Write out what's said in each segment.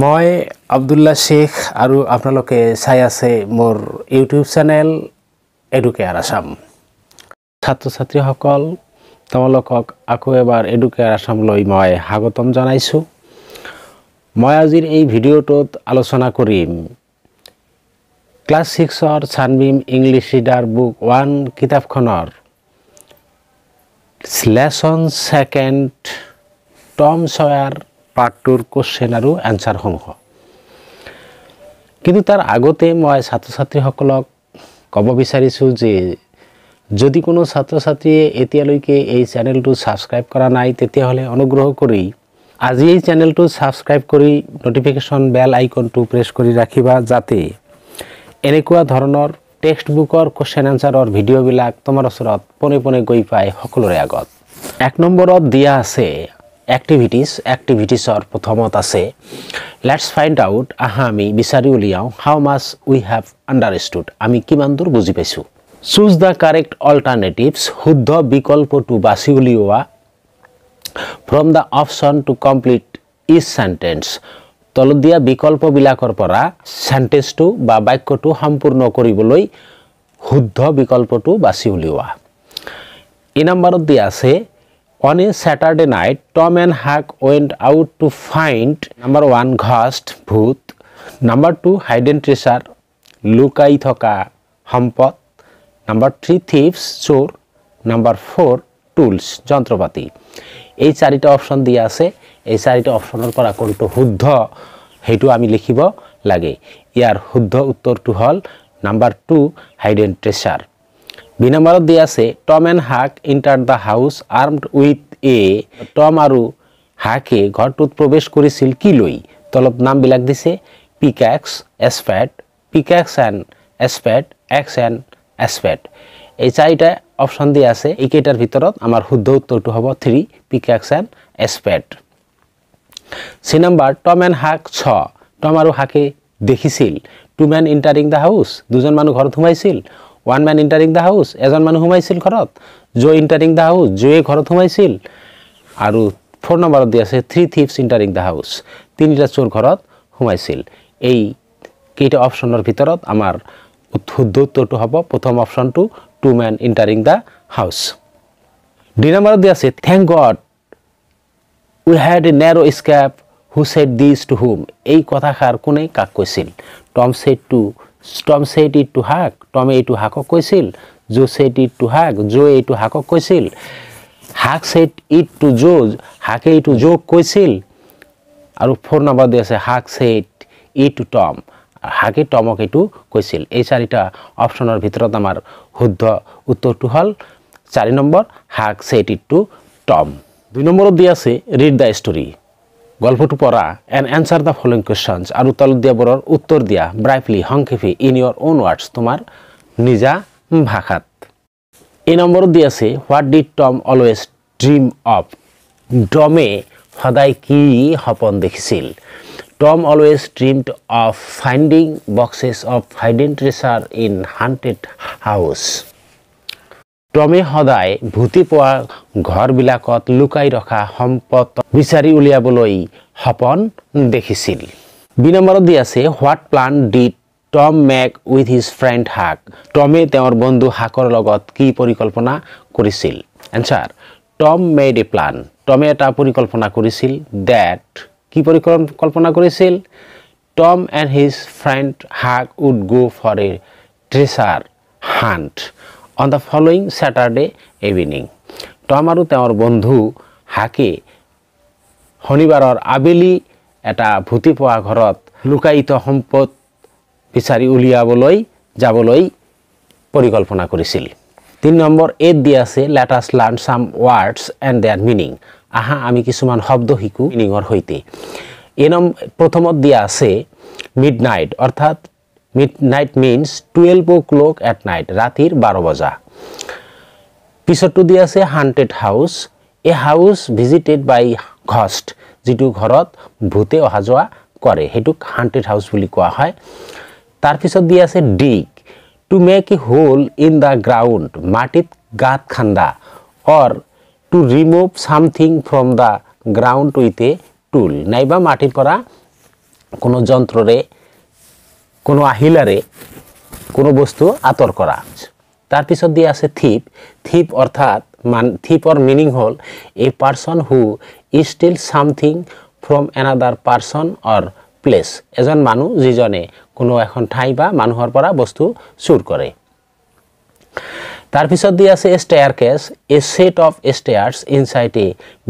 মই আবদুল্লা শ্বেখ আৰু আপোনালোকে চাই আছে মোৰ ইউটিউব চেনেল এডুকেয়াৰ আছাম ছাত্ৰ ছাত্ৰীসকল তোমালোকক আকৌ এবাৰ এডুকেয়াৰ আছামলৈ মই স্বাগতম জনাইছোঁ মই আজিৰ এই ভিডিঅ'টোত আলোচনা কৰিম ক্লাছ ছিক্সৰ Sunbeam English reader book one কিতাপখনৰ lesson second Tom Sawyer part টুৰ কুৱেশ্যন আৰু এনচাৰসমূহ কিন্তু তাৰ আগতে মই ছাত্ৰ ছাত্ৰীসকলক ক'ব বিচাৰিছোঁ যে যদি কোনো ছাত্ৰ ছাত্ৰীয়ে এতিয়ালৈকে এই চেনেলটো ছাবস্ক্ৰাইব কৰা নাই তেতিয়াহ'লে অনুগ্ৰহ কৰি আজি এই চেনেলটো ছাবস্ক্ৰাইব কৰি ন'টিফিকেশ্যন বেল আইকনটো প্ৰেছ কৰি ৰাখিবা যাতে এনেকুৱা ধৰণৰ টেক্সট বুকৰ কুৱেশ্যন এনচাৰৰ ভিডিঅ'বিলাক তোমাৰ ওচৰত পোনে পোনে গৈ পায় সকলোৰে আগত এক নম্বৰত দিয়া আছে অ্যাক্টিভিটিস অ্যাক্টিভিটিসৰ প্ৰথমত আছে লেটছ ফাইণ্ড আউট আহা আমি বিচাৰি উলিয়াওঁ how much we have understood আমি কিমান দূৰ বুজি পাইছোঁ চুজ দ্য কাৰেক্ট অল্টাৰনেটিভছ শুদ্ধ বিকল্পটো বাছি উলিওৱা from the option to complete is sentence তলত দিয়া বিকল্পবিলাকৰ পৰা চেণ্টেন্সটো বা বাক্যটো সম্পূৰ্ণ কৰিবলৈ শুদ্ধ বিকল্পটো বাছি উলিওৱা এই নম্বৰত দিয়া আছে On a Saturday night, Tom and Huck went out to find number one ghost booth, number two hidden treasure, লুকাই থকা সম্পদ নাম্বার থ্রি থিপস চোর নাম্বার ফোর টুলস যন্ত্রপাতি এই চাৰিটা অপশ্যন দিয়া আছে এই চাৰিটা অপশ্যনৰ পৰা কোনটো শুদ্ধ সেইটো আমি লিখিব লাগে ইয়াৰ শুদ্ধ উত্তৰটো হ'ল নাম্বাৰ টু হাইডেন ট্ৰেচাৰ দুই নম্বৰত দিয়া আছে Tom and Huck enter the house armed with a Tom আৰু হাকে ঘৰটোত প্ৰৱেশ কৰিছিল কি লৈ তলত নামবিলাক দিছে pickaxe spade pickaxe and spade axe and spade এই চাৰিটা অপশ্যন দিয়া আছে এইকেইটাৰ ভিতৰত আমাৰ শুদ্ধ উত্তৰটো হ'ব three pickaxe and spade C number Tom and Huck saw Tom আৰু হাকে দেখিছিল two men entering the house দুজন মানুহ ঘৰত সোমাইছিল one men entering the house এজন মানুহ সোমাইছিল ঘৰত জ' ইণ্টাৰিং দ্য হাউচ জয়ে ঘৰত সোমাইছিল আৰু ফোন নম্বৰত দি আছে three thieves entering the house তিনিটা চোৰ ঘৰত সোমাইছিল এই কেইটা অপশ্যনৰ ভিতৰত আমাৰ শুদ্ধ উত্তৰটো হ'ব প্ৰথম অপশ্যনটো two men entering the house দুই নম্বৰত দি আছে thank God we had a narrow' escape who said this to whom এই কথাষাৰ কোনে কাক কৈছিল টম ছেড টু টম ছেট ইট টু হাক টমে এইটো হাকক কৈছিল জো ছেট ইট টু হাক জো এইটো হাকক কৈছিল হাক ছেট ইট টু জো হাকে এইটো জোক কৈছিল আৰু ফোন নম্বৰ দি আছে হাক ছেট ইট টু টম হাকে টমক এইটো কৈছিল এই চাৰিটা অপশ্যনৰ ভিতৰত আমাৰ শুদ্ধ উত্তৰটো হ'ল চাৰি নম্বৰ হাক ছেট ইট টু টম দুই নম্বৰত দি আছে ৰিড দ্য ষ্টৰী গল্পটু পড়া and answer the following questions আর উত্তর দিয়া বড়র উত্তর দিয়া ব্রাইফলি হংকিফি ইন ইয়োর ওন ওয়ার্ডস তোমার নিজা ভাষাত এই নম্বর আছে what did Tom always dream of ডমে সদায় কি সপন দেখিছিল Tom always dreamed of finding boxes of hidden in haunted house ক্রমে সদায় ভুতি পোৱা ঘৰবিলাকত লুকাই ৰখা সম্পদ বিচাৰি উলিয়াবলৈ সপোন দেখিছিল বি দি আছে what plan did Tom make with his friend Huck টমে তেওঁৰ বন্ধু হাকৰ লগত কি পৰিকল্পনা কৰিছিল answer Tom made a plan টমে এটা পৰিকল্পনা কৰিছিল দ্যাট কি পরিকল্পনা কৰিছিল Tom and his friend Huck would go for a treasure hunt on the following Saturday evening Tom আৰু তেওঁৰ বন্ধু হাকে শনিবাৰৰ আবেলি এটা ভূতি পোৱা ঘৰত লুকায়িত সম্পদ বিচাৰি উলিয়াবলৈ যাবলৈ পৰিকল্পনা কৰিছিল তিনি নম্বৰ এইট দি আছে let's learn some words and their meaning আহা আমি কিছুমান শব্দ শিকোঁ মিনিঙৰ সৈতে এই নম প্ৰথমত দিয়া আছে মিড নাইট অৰ্থাৎ midnight means twelve o'clock at night রাতির বারো বজা পিছৰটো দি আছে haunted house a house visited by ghost যিটো ঘৰত ভূতে অহা যোৱা কৰে সেইটোক হাণ্টেড হাউচ বুলি কোৱা হয় তাৰপিছত দি আছে dig to make a hole in the ground মাটিত গাত খান্দা or to remove something from the ground with a tool নাইবা মাটিৰ পৰা কোনো যন্ত্ৰৰে কোনো আহিলাৰে কোনো বস্তু আঁতৰ কৰা তাৰপিছত দি আছে থিপ থিপ অৰ্থাৎ মান থিপৰ মিনিং হ'ল a person who steal something from another person or place এজন মানুহ যিজনে কোনো এখন ঠাই বা মানুহৰ পৰা বস্তু চুৰ কৰে তাৰপিছত দি আছে stair staircase a set of stairs inside a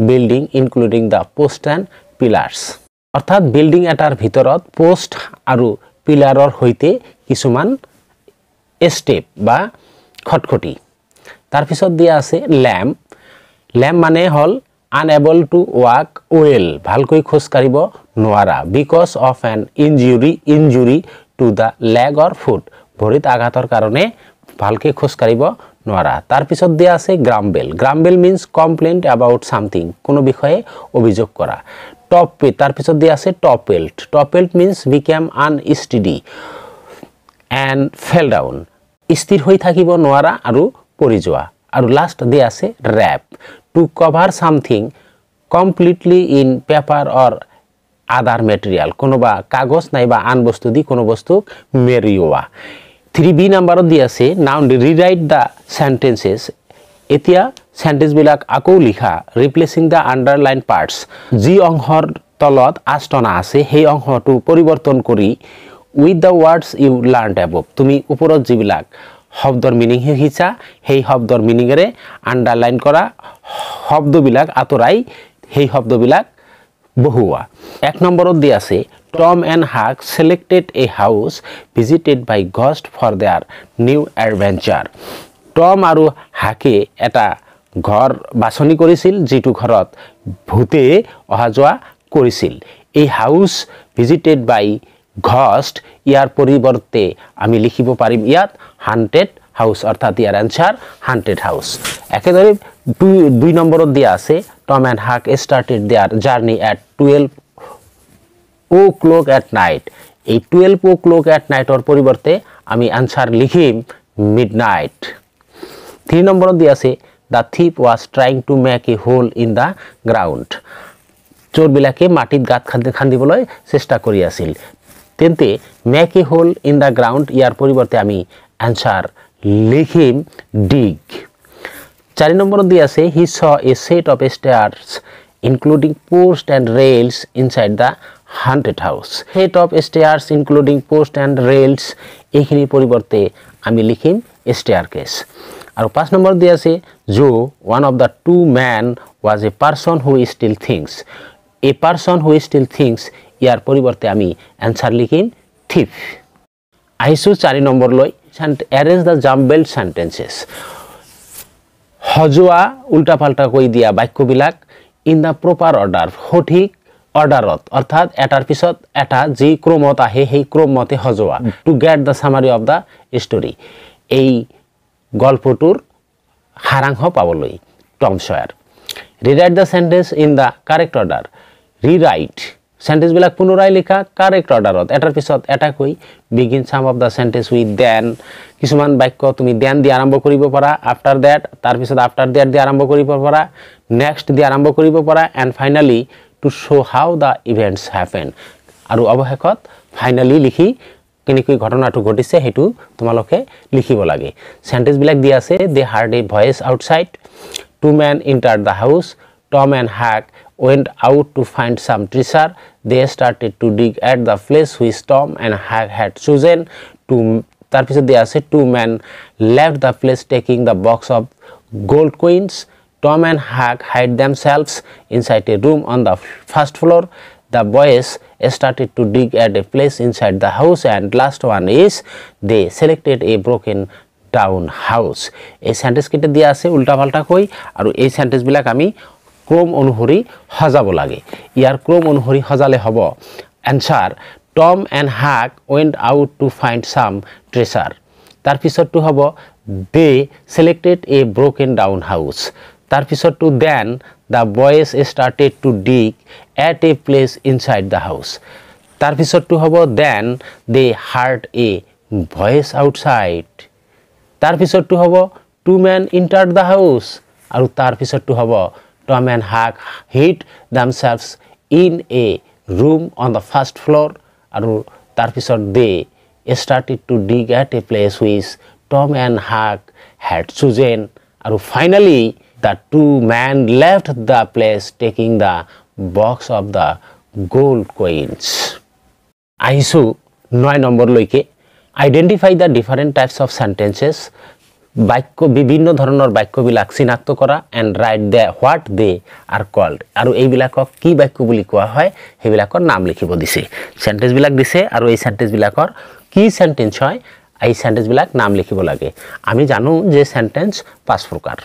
building including the post and pillars অৰ্থাৎ বিল্ডিং এটাৰ ভিতৰত পোষ্ট আৰু পিলাৰৰ সৈতে কিছুমান ষ্টেপ বা খটখটি তাৰপিছত দিয়া আছে লেম্প লেম্প মানে হ'ল আনএবল টু ৱাক ৱেল ভালকৈ খোজকাঢ়িব নোৱাৰা because of an injury injury to the leg or foot ভৰিত আঘাতৰ কাৰণে ভালকৈ খোজকাঢ়িব নোৱাৰা তাৰপিছত দিয়ে আছে grumble grumble means complaint about something কোনো বিষয়ে অভিযোগ কৰা টপ তাৰপিছত দিয়ে আছে toppled toppled means became unsteady and fall down স্থিৰ হৈ থাকিব নোৱাৰা আৰু পৰি যোৱা আৰু লাষ্ট দিয়ে আছে wrap to cover something completely in paper or material material কোনোবা কাগজ নাইবা আন বস্তু দি কোনো বস্তু মেৰিওৱা থ্রি বি নাম্বাৰত দিয়া আছে নাউন ৰিৰাইট দ্য চেণ্টেঞ্চেছ এতিয়া চেণ্টেঞ্চবিলাক আকৌ লিখা ৰিপ্লেচিং দ্য আণ্ডাৰলাইন পাৰ্টছ যি অংশৰ তলত আষ্টনা আছে সেই অংশটো পৰিৱৰ্তন কৰি with the words you learn above তুমি ওপৰত যিবিলাক শব্দৰ মিনিং শিকিছা সেই শব্দৰ মিনিঙেৰে আণ্ডাৰলাইন কৰা শব্দবিলাক আঁতৰাই সেই শব্দবিলাক বহুৱা এক নম্বৰত দিয়া আছে Tom and Huck selected a house visited by ghosts for their new adventure. Tom আৰু হাকে এটা ঘৰ বাছনি কৰিছিল যিটো ঘৰত ভূতে অহা যোৱা কৰিছিল এই হাউচ ভিজিটেড বাই ঘষ্ট ইয়াৰ পৰিৱৰ্তে আমি লিখিব পাৰিম ইয়াত হান্টেড হাউচ অৰ্থাৎ ইয়াৰ এনচাৰ হান্টেড হাউচ একেদৰে দুই দুই নম্বৰত দিয়া আছে Tom and Huck started their journey at twelve o'clock at night এই twelve o'clock at night ওর পরিবর্তে আমি অ্যান্সার লিখি মিড নাইট থ্রি নম্বর দিয়ে আছে the thief was trying to make a hole in the ground চোরবিলাকে মাটিত গাত খান্দি খান্দিবলৈ চেষ্টা কৰি আছিল তেন্তে make a hole in the ground ইয়াৰ পৰিৱৰ্তে আমি এনচাৰ লিখিম ডিগ চাৰি নম্বর দি আছে হি saw a set of stairs including post and rails inside the haunted house had of stairs including post and rails এইখিনির পরিবর্তে আমি লিখিম স্টেয়ার কেস আর পাঁচ নম্বর দিয়ে আছে Joe one of the two man was a person who steal things a person who steal things ইয়ার পরিবর্তে আমি অ্যান্সার লিখিম থিফ আহিছোঁ চাৰি নম্বৰলৈ এৰেঞ্জ দ্য জাম্বেল সেন্টেন্সেস সজোৱা উল্টা পাল্টা কই দিয়া বাক্যবিলাক ইন দ্য প্ৰপাৰ অৰ্ডাৰ সঠিক অৰ্ডাৰত অৰ্থাৎ এটাৰ পিছত এটা যি ক্ৰমত আহে সেই ক্ৰমতে সজোৱা to get the summary of the story এই গল্পটোৰ সাৰাংশ পাবলৈ Tom Sawyer rewrite the sentence in the correct order rewrite চেণ্টেঞ্চবিলাক পুনৰাই লিখা কাৰেক্ট অৰ্ডাৰত এটাৰ পিছত এটাকৈ begin some of the sentence with then কিছুমান বাক্য তুমি ডেন দি আৰম্ভ কৰিব পাৰা আফটাৰ ডেট তাৰপিছত আফটাৰ ডেট দি আৰম্ভ কৰিব পাৰা নেক্সট দি আৰম্ভ কৰিব পাৰা and finally to show' how the events happen আৰু অৱশেষত ফাইনেলি লিখি কেনেকৈ ঘটনাটো ঘটিছে সেইটো তোমালোকে লিখিব লাগে চেণ্টেঞ্চবিলাক দিয়া আছে they heard a voice outside two men enter the house Tom and Huck went out to find some treasure they started to dig at the place which Tom and Huck had chosen two তাৰপিছত দিয়া আছে two men left the place taking the box of gold coins Tom and Huck hide themselves inside a room on the first floor. The boys started to dig at a place inside the house and last one is they selected a broken down house. A sentence kit diya se ulta palta koi aru ei sentence bilak ami chrome onuhori hajabo lage. Iar chrome onuhori hajale hobo. Answer Tom and Huck went out to find some treasure. Tar pisot tu hobo they selected a broken down house. তাৰ পিছত two then the boys started to dig at a place inside the house তাৰ পিছতটো হ'ব then they heard a voice outside তাৰ পিছতটো হ'ব two men enter the house আৰু তাৰ পিছতটো হ'ব Tom and Huck hid themselves in a room on the first floor আৰু তাৰপিছত they started to dig at a place which Tom and Huck had chosen আৰু finally the two men left the place taking the box of the gold coins আহিছোঁ নয় নম্বৰলৈকে identify the different types of sentences বাক্য বিভিন্ন ধৰণৰ বাক্যবিলাক চিনাক্ত কৰা and write they what they are called আৰু এইবিলাকক কি বাক্য বুলি কোৱা হয় সেইবিলাকৰ নাম লিখিব দিছে চেণ্টেঞ্চবিলাক দিছে আৰু এই চেণ্টেঞ্চবিলাকৰ কি চেণ্টেঞ্চ হয় এই চেণ্টেঞ্চবিলাক নাম লিখিব লাগে আমি জানো যে চেণ্টেঞ্চ পাঁচ প্ৰকাৰ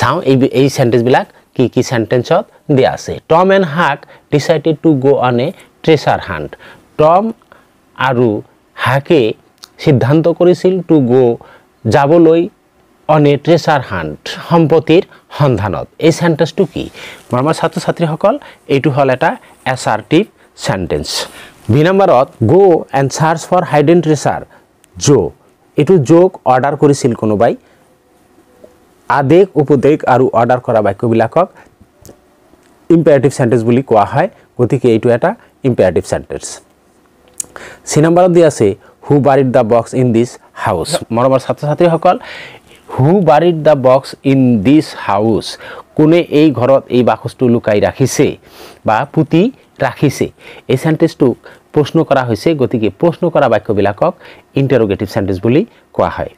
চাওঁ এই এই চেণ্টেন্সবিলাক কি কি চেণ্টেন্সত দিয়া আছে Tom and Huck decided to go' on a treasure hunt Tom আৰু হাকে সিদ্ধান্ত কৰিছিল টু গ' যাবলৈ অন এ ট্ৰেচাৰ হাণ্ট সম্পত্তিৰ সন্ধানত এই চেণ্টেন্সটো কি আমাৰ ছাত্ৰ ছাত্ৰীসকল এইটো হ'ল এটা এছাৰ্টিভ চেণ্টেন্স বি নম্বৰত go' and search for hidden treasure Joe' এইটো জ'ক অৰ্ডাৰ কৰিছিল কোনোবাই আদেশ উপদেশ আৰু অৰ্ডাৰ কৰা বাক্যবিলাকক ইম্পেৰেটিভ চেণ্টেঞ্চ বুলি কোৱা হয় গতিকে এইটো এটা ইম্পেৰেটিভ চেণ্টেঞ্চ চি নম্বৰত দিয়া আছে who buried the box in this house মৰমৰ ছাত্ৰ ছাত্ৰীসকল who buried the box in this house কোনে এই ঘৰত এই বাকচটো লুকাই ৰাখিছে বা পুতি ৰাখিছে এই চেণ্টেঞ্চটোক প্ৰশ্ন কৰা হৈছে গতিকে প্ৰশ্ন কৰা বাক্যবিলাকক ইণ্টাৰগেটিভ চেণ্টেঞ্চ বুলি কোৱা হয়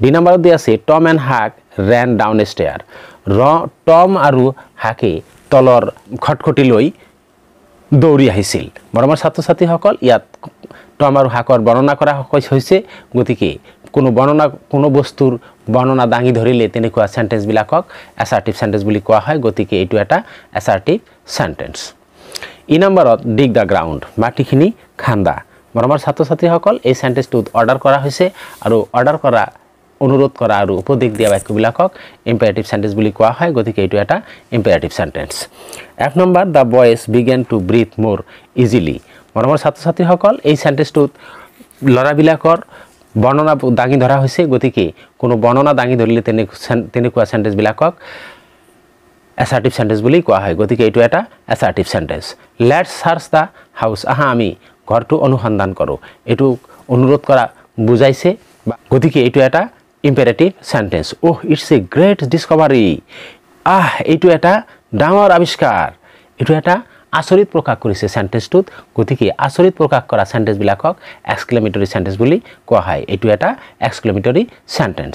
দুই নম্বৰত দিয়া আছে Tom and Huck ran down stair ৰ টম আৰু হাকে তলৰ খটখটি লৈ দৌৰি আহিছিল মৰমৰ ছাত্ৰ ছাত্ৰীসকল ইয়াত টম আৰু হাকৰ বৰ্ণনা কৰা হৈছে গতিকে কোনো বৰ্ণনা কোনো বস্তুৰ বৰ্ণনা দাঙি ধৰিলে তেনেকুৱা চেণ্টেঞ্চবিলাকক এছাৰ্টিভ চেণ্টেঞ্চ বুলি কোৱা হয় গতিকে এইটো এটা এছাৰ্টিভ চেণ্টেঞ্চ ই নম্বৰত ডিগ দ্য গ্ৰাউণ্ড মাটিখিনি খান্দা মৰমৰ ছাত্ৰ ছাত্ৰীসকল এই চেণ্টেঞ্চটোত অৰ্ডাৰ কৰা হৈছে আৰু অৰ্ডাৰ কৰা অনুরোধ কৰা আৰু উপদেশ দিয়া বাক্যবিলাকক ইম্পেৰেটিভ চেণ্টেন্স বুলি কোৱা হয় গতিকে এইটো এটা ইম্পেৰেটিভ চেণ্টেন্স এক নম্বৰ the boys began to breathe more easily মৰমৰ ছাত্ৰ ছাত্ৰীসকল এই চেণ্টেন্সটোত ল'ৰাবিলাকৰ বৰ্ণনা দাঙি ধৰা হৈছে গতিকে কোনো বৰ্ণনা দাঙি ধৰিলে তেনে তেনেকুৱা চেণ্টেন্সবিলাকক এছাৰ্টিভ চেণ্টেন্স বুলি কোৱা হয় গতিকে এইটো এটা assertive sentence let search the house আহা আমি ঘৰটো অনুসন্ধান কৰোঁ এইটো অনুৰোধ কৰা বুজাইছে গতিকে এইটো এটা imperative sentence. Oh, it's a great discovery. Ah, ito eta dangor abishkar. Ito eta আচৰিত প্ৰকাশ কৰিছে চেণ্টেঞ্চটোত গতিকে আচৰিত প্ৰকাশ কৰা চেণ্টেঞ্চবিলাকক এক্সক্লেমেটৰী চেণ্টেঞ্চ বুলি কোৱা হয় এইটো এটা এক্সক্লেমেটৰী চেণ্টেঞ্চ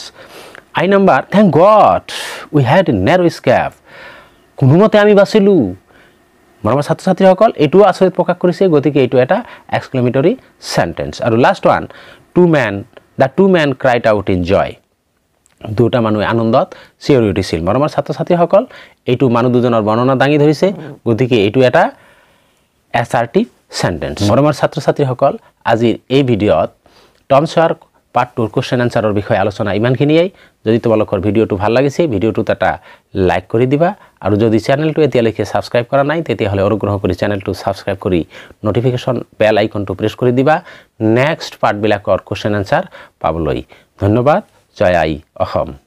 আই নম্বৰ thank God we had narrow escape কোনোমতে আমি বাচিলোঁ মৰমৰ ছাত্ৰ ছাত্ৰীসকল এইটোও আচৰিত প্ৰকাশ কৰিছে গতিকে এইটো এটা এক্সক্লেমেটৰী চেণ্টেঞ্চ আৰু last one two men the two men cried out in joy দুটা মানুহে আনন্দত চিঞৰি উঠিছিল মৰমৰ ছাত্ৰ ছাত্ৰীসকল এইটো মানুহ দুজনৰ বৰ্ণনা দাঙি ধৰিছে গতিকে এইটো এটা এছ আৰ টি চেণ্টেঞ্চ মৰমৰ ছাত্ৰ ছাত্ৰীসকল আজিৰ এই ভিডিঅ'ত টম শ্বেয়াৰ পাৰ্ট টুৰ কুৱেশ্যন এনচাৰৰ বিষয়ে আলোচনা ইমানখিনিয়েই যদি তোমালোকৰ ভিডিঅ'টো ভাল লাগিছে ভিডিঅ'টোত এটা লাইক কৰি দিবা আৰু যদি চেনেলটো এতিয়ালৈকে ছাবস্ক্ৰাইব কৰা নাই তেতিয়াহ'লে অনুগ্ৰহ কৰি চেনেলটো ছাবস্ক্ৰাইব কৰি ন'টিফিকেশ্যন বেল আইকনটো প্ৰেছ কৰি দিবা নেক্সট পাৰ্টবিলাকৰ কুৱেশ্যন এনচাৰ পাবলৈ ধন্যবাদ জয় আই অসম